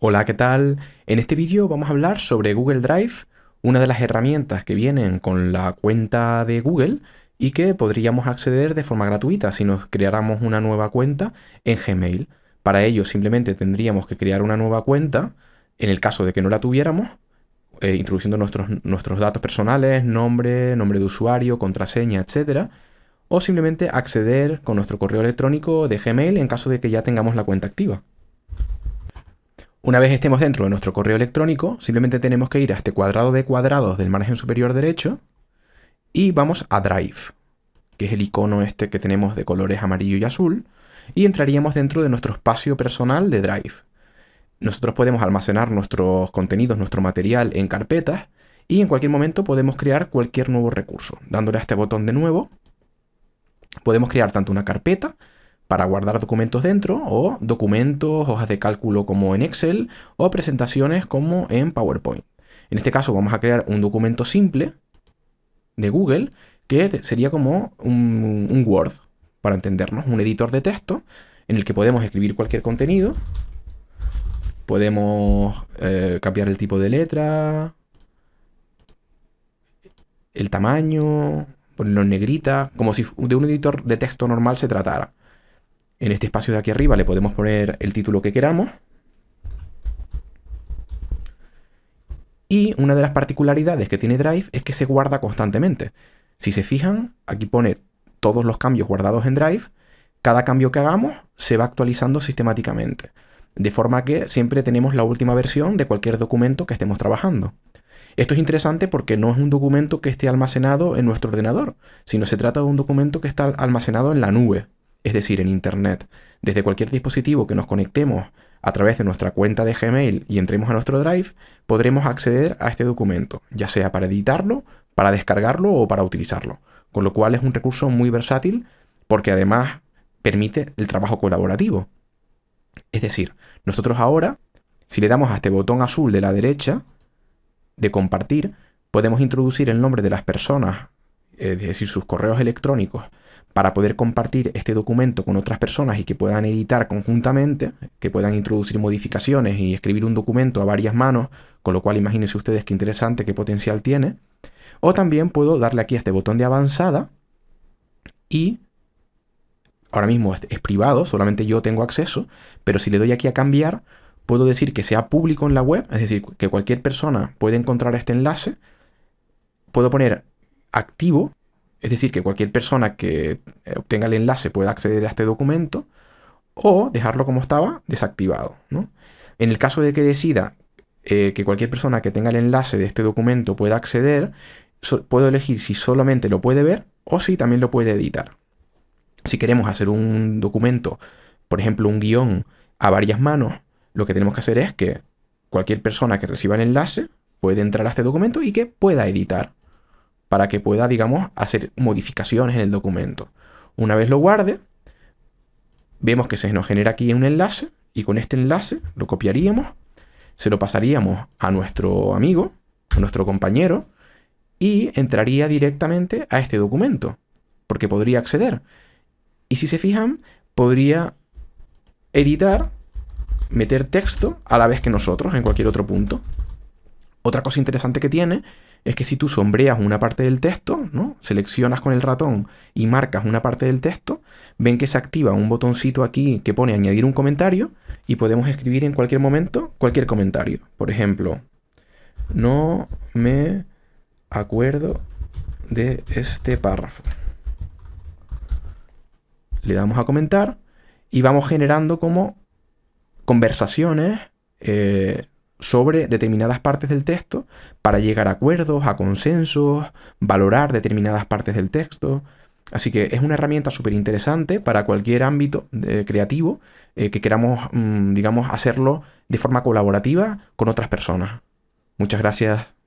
Hola, ¿qué tal? En este vídeo vamos a hablar sobre Google Drive, una de las herramientas que vienen con la cuenta de Google y que podríamos acceder de forma gratuita si nos creáramos una nueva cuenta en Gmail. Para ello simplemente tendríamos que crear una nueva cuenta, en el caso de que no la tuviéramos, eh, introduciendo nuestros, nuestros datos personales, nombre, nombre de usuario, contraseña, etc. O simplemente acceder con nuestro correo electrónico de Gmail en caso de que ya tengamos la cuenta activa. Una vez estemos dentro de nuestro correo electrónico, simplemente tenemos que ir a este cuadrado de cuadrados del margen superior derecho y vamos a Drive, que es el icono este que tenemos de colores amarillo y azul, y entraríamos dentro de nuestro espacio personal de Drive. Nosotros podemos almacenar nuestros contenidos, nuestro material en carpetas y en cualquier momento podemos crear cualquier nuevo recurso. Dándole a este botón de nuevo, podemos crear tanto una carpeta para guardar documentos dentro o documentos, hojas de cálculo como en Excel o presentaciones como en PowerPoint. En este caso vamos a crear un documento simple de Google que sería como un, Word, para entendernos, un editor de texto en el que podemos escribir cualquier contenido, podemos eh, cambiar el tipo de letra, el tamaño, ponerlo en negrita, como si de un editor de texto normal se tratara. En este espacio de aquí arriba le podemos poner el título que queramos. Y una de las particularidades que tiene Drive es que se guarda constantemente. Si se fijan, aquí pone todos los cambios guardados en Drive. Cada cambio que hagamos se va actualizando sistemáticamente. De forma que siempre tenemos la última versión de cualquier documento que estemos trabajando. Esto es interesante porque no es un documento que esté almacenado en nuestro ordenador, sino se trata de un documento que está almacenado en la nube, es decir, en Internet, desde cualquier dispositivo que nos conectemos a través de nuestra cuenta de Gmail y entremos a nuestro Drive, podremos acceder a este documento, ya sea para editarlo, para descargarlo o para utilizarlo. Con lo cual es un recurso muy versátil porque además permite el trabajo colaborativo. Es decir, nosotros ahora, si le damos a este botón azul de la derecha de compartir, podemos introducir el nombre de las personas, es decir, sus correos electrónicos para poder compartir este documento con otras personas y que puedan editar conjuntamente, que puedan introducir modificaciones y escribir un documento a varias manos, con lo cual imagínense ustedes qué interesante, qué potencial tiene. O también puedo darle aquí a este botón de avanzada y ahora mismo es privado, solamente yo tengo acceso, pero si le doy aquí a cambiar, puedo decir que sea público en la web, es decir, que cualquier persona puede encontrar este enlace. Puedo poner activo es decir, que cualquier persona que eh, obtenga el enlace pueda acceder a este documento, o dejarlo como estaba, desactivado. En el caso de que decida eh, que cualquier persona que tenga el enlace de este documento pueda acceder, puedo elegir si solamente lo puede ver o si también lo puede editar. Si queremos hacer un documento, por ejemplo un guión a varias manos, lo que tenemos que hacer es que cualquier persona que reciba el enlace puede entrar a este documento y que pueda editar para que pueda, digamos, hacer modificaciones en el documento. Una vez lo guarde, vemos que se nos genera aquí un enlace y con este enlace lo copiaríamos, se lo pasaríamos a nuestro amigo, a nuestro compañero, y entraría directamente a este documento, porque podría acceder. Y si se fijan, podría editar, meter texto a la vez que nosotros en cualquier otro punto. Otra cosa interesante que tiene es que si tú sombreas una parte del texto, ¿no? seleccionas con el ratón y marcas una parte del texto, ven que se activa un botoncito aquí que pone añadir un comentario y podemos escribir en cualquier momento cualquier comentario. Por ejemplo, no me acuerdo de este párrafo. Le damos a comentar y vamos generando como conversaciones eh, sobre determinadas partes del texto para llegar a acuerdos, a consensos, valorar determinadas partes del texto. Así que es una herramienta súper interesante para cualquier ámbito eh, creativo eh, que queramos, mm, digamos, hacerlo de forma colaborativa con otras personas. Muchas gracias.